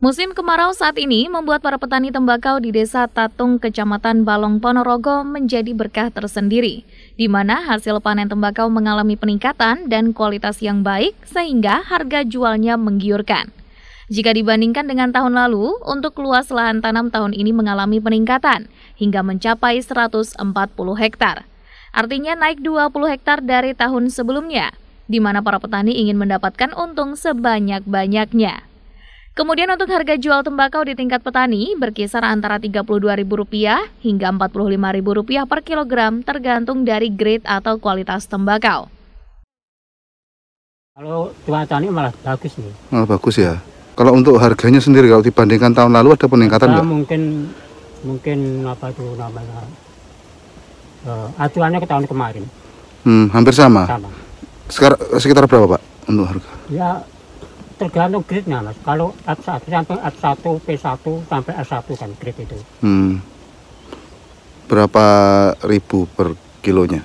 Musim kemarau saat ini membuat para petani tembakau di Desa Tatung, Kecamatan Balong Ponorogo menjadi berkah tersendiri, di mana hasil panen tembakau mengalami peningkatan dan kualitas yang baik sehingga harga jualnya menggiurkan. Jika dibandingkan dengan tahun lalu, untuk luas lahan tanam tahun ini mengalami peningkatan hingga mencapai 140 hektar. Artinya naik 20 hektar dari tahun sebelumnya, di mana para petani ingin mendapatkan untung sebanyak-banyaknya. Kemudian untuk harga jual tembakau di tingkat petani berkisar antara Rp32.000 hingga Rp45.000 per kilogram tergantung dari grade atau kualitas tembakau. Kalau cuaca ini malah bagus nih. Malah bagus ya. Kalau untuk harganya sendiri kalau dibandingkan tahun lalu ada peningkatan nggak? Mungkin mungkin apa itu namanya uh, acuannya ke tahun kemarin. Hmm, hampir sama. Sama. Sekar sekitar berapa pak untuk harga? Ya tergantung grade-nya mas. Kalau F1 sampai F1, P1 sampai S1 kan grade itu. Hmm. Berapa ribu per kilonya?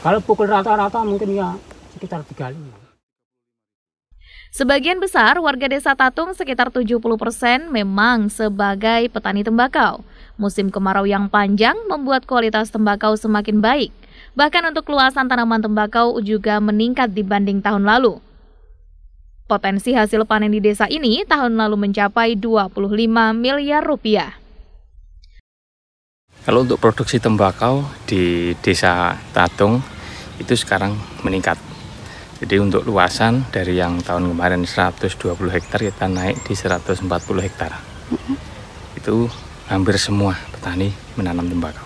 Kalau pukul rata-rata mungkin ya sekitar 35. Sebagian besar warga desa Tatung sekitar 70% memang sebagai petani tembakau. Musim kemarau yang panjang membuat kualitas tembakau semakin baik. Bahkan untuk luasan tanaman tembakau juga meningkat dibanding tahun lalu. Potensi hasil panen di desa ini tahun lalu mencapai 25 miliar rupiah. Kalau untuk produksi tembakau di desa Tatung itu sekarang meningkat. Jadi untuk luasan dari yang tahun kemarin 120 hektar kita naik di 140 hektar. Mm-hmm. Itu hampir semua petani menanam tembakau.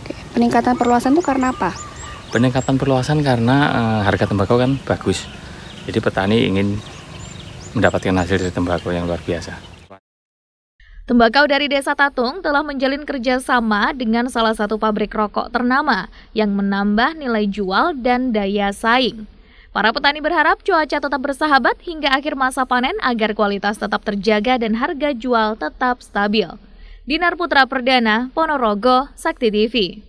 Oke, peningkatan perluasan itu karena apa? Peningkatan perluasan karena uh, harga tembakau kan bagus jadi petani ingin mendapatkan hasil dari tembakau yang luar biasa. Tembakau dari Desa Tatung telah menjalin kerjasama dengan salah satu pabrik rokok ternama yang menambah nilai jual dan daya saing. Para petani berharap cuaca tetap bersahabat hingga akhir masa panen agar kualitas tetap terjaga dan harga jual tetap stabil. Dinar Putra Perdana, Ponorogo, Sakti TV.